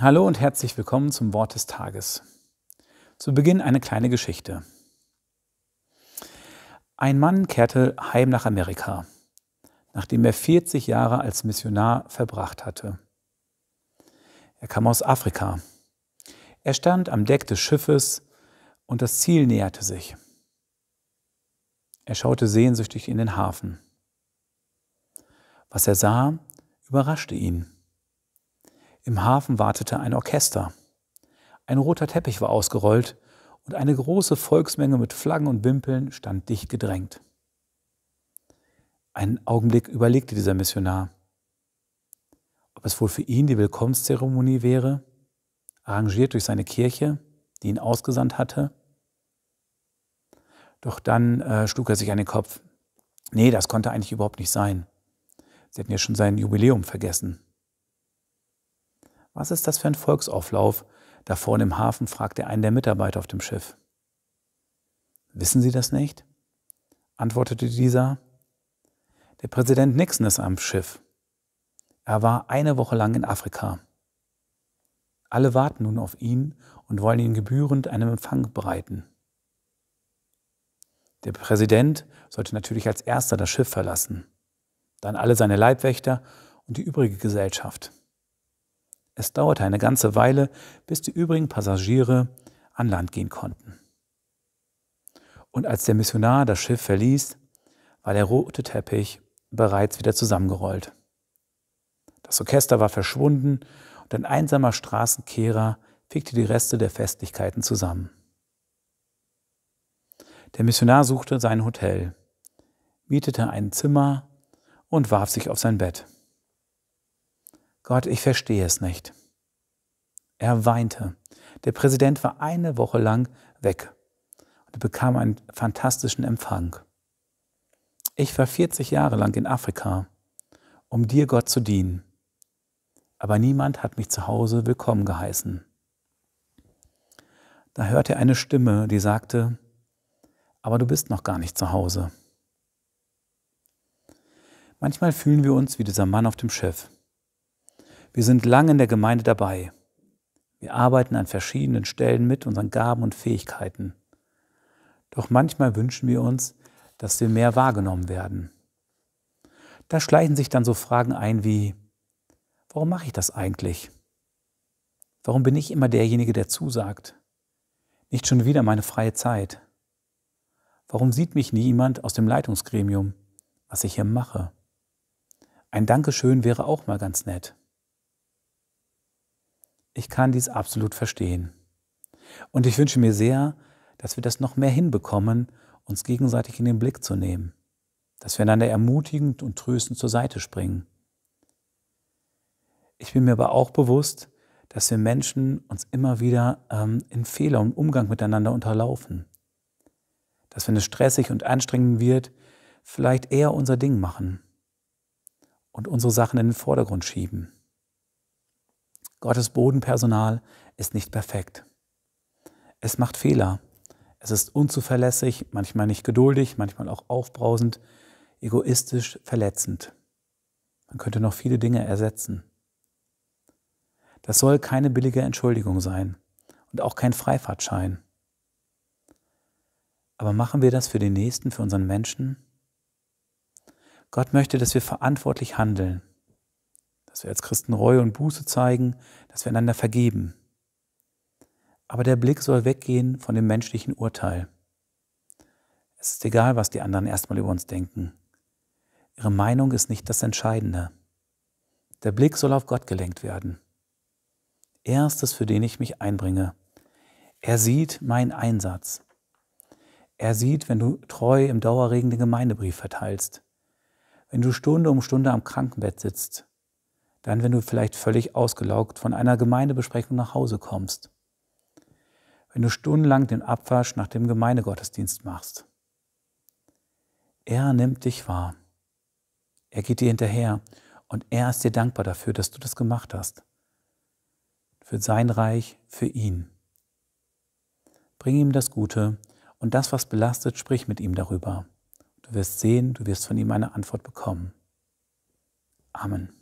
Hallo und herzlich willkommen zum Wort des Tages. Zu Beginn eine kleine Geschichte. Ein Mann kehrte heim nach Amerika, nachdem er 40 Jahre als Missionar verbracht hatte. Er kam aus Afrika. Er stand am Deck des Schiffes und das Ziel näherte sich. Er schaute sehnsüchtig in den Hafen. Was er sah, überraschte ihn. Im Hafen wartete ein Orchester. Ein roter Teppich war ausgerollt und eine große Volksmenge mit Flaggen und Wimpeln stand dicht gedrängt. Einen Augenblick überlegte dieser Missionar, ob es wohl für ihn die Willkommenszeremonie wäre, arrangiert durch seine Kirche, die ihn ausgesandt hatte. Doch dann äh, schlug er sich an den Kopf. Nee, das konnte eigentlich überhaupt nicht sein. Sie hätten ja schon sein Jubiläum vergessen. Was ist das für ein Volksauflauf, da vorne im Hafen fragte einen der Mitarbeiter auf dem Schiff. Wissen Sie das nicht? antwortete dieser. Der Präsident Nixon ist am Schiff. Er war eine Woche lang in Afrika. Alle warten nun auf ihn und wollen ihn gebührend einem Empfang bereiten. Der Präsident sollte natürlich als erster das Schiff verlassen, dann alle seine Leibwächter und die übrige Gesellschaft. Es dauerte eine ganze Weile, bis die übrigen Passagiere an Land gehen konnten. Und als der Missionar das Schiff verließ, war der rote Teppich bereits wieder zusammengerollt. Das Orchester war verschwunden und ein einsamer Straßenkehrer fegte die Reste der Festlichkeiten zusammen. Der Missionar suchte sein Hotel, mietete ein Zimmer und warf sich auf sein Bett. Gott, ich verstehe es nicht. Er weinte. Der Präsident war eine Woche lang weg und bekam einen fantastischen Empfang. Ich war 40 Jahre lang in Afrika, um dir, Gott, zu dienen. Aber niemand hat mich zu Hause willkommen geheißen. Da hörte er eine Stimme, die sagte, aber du bist noch gar nicht zu Hause. Manchmal fühlen wir uns wie dieser Mann auf dem Schiff. Wir sind lange in der Gemeinde dabei. Wir arbeiten an verschiedenen Stellen mit unseren Gaben und Fähigkeiten. Doch manchmal wünschen wir uns, dass wir mehr wahrgenommen werden. Da schleichen sich dann so Fragen ein wie, warum mache ich das eigentlich? Warum bin ich immer derjenige, der zusagt? Nicht schon wieder meine freie Zeit. Warum sieht mich niemand aus dem Leitungsgremium, was ich hier mache? Ein Dankeschön wäre auch mal ganz nett. Ich kann dies absolut verstehen. Und ich wünsche mir sehr, dass wir das noch mehr hinbekommen, uns gegenseitig in den Blick zu nehmen, dass wir einander ermutigend und tröstend zur Seite springen. Ich bin mir aber auch bewusst, dass wir Menschen uns immer wieder ähm, in Fehler und Umgang miteinander unterlaufen. Dass, wenn es stressig und anstrengend wird, vielleicht eher unser Ding machen und unsere Sachen in den Vordergrund schieben. Gottes Bodenpersonal ist nicht perfekt. Es macht Fehler. Es ist unzuverlässig, manchmal nicht geduldig, manchmal auch aufbrausend, egoistisch, verletzend. Man könnte noch viele Dinge ersetzen. Das soll keine billige Entschuldigung sein und auch kein Freifahrtschein. Aber machen wir das für den Nächsten, für unseren Menschen? Gott möchte, dass wir verantwortlich handeln dass wir als Christen Reue und Buße zeigen, dass wir einander vergeben. Aber der Blick soll weggehen von dem menschlichen Urteil. Es ist egal, was die anderen erstmal über uns denken. Ihre Meinung ist nicht das Entscheidende. Der Blick soll auf Gott gelenkt werden. Er ist es, für den ich mich einbringe. Er sieht meinen Einsatz. Er sieht, wenn du treu im Dauerregen den Gemeindebrief verteilst, wenn du Stunde um Stunde am Krankenbett sitzt, dann, wenn du vielleicht völlig ausgelaugt von einer Gemeindebesprechung nach Hause kommst, wenn du stundenlang den Abwasch nach dem Gemeindegottesdienst machst. Er nimmt dich wahr. Er geht dir hinterher und er ist dir dankbar dafür, dass du das gemacht hast. Für sein Reich, für ihn. Bring ihm das Gute und das, was belastet, sprich mit ihm darüber. Du wirst sehen, du wirst von ihm eine Antwort bekommen. Amen.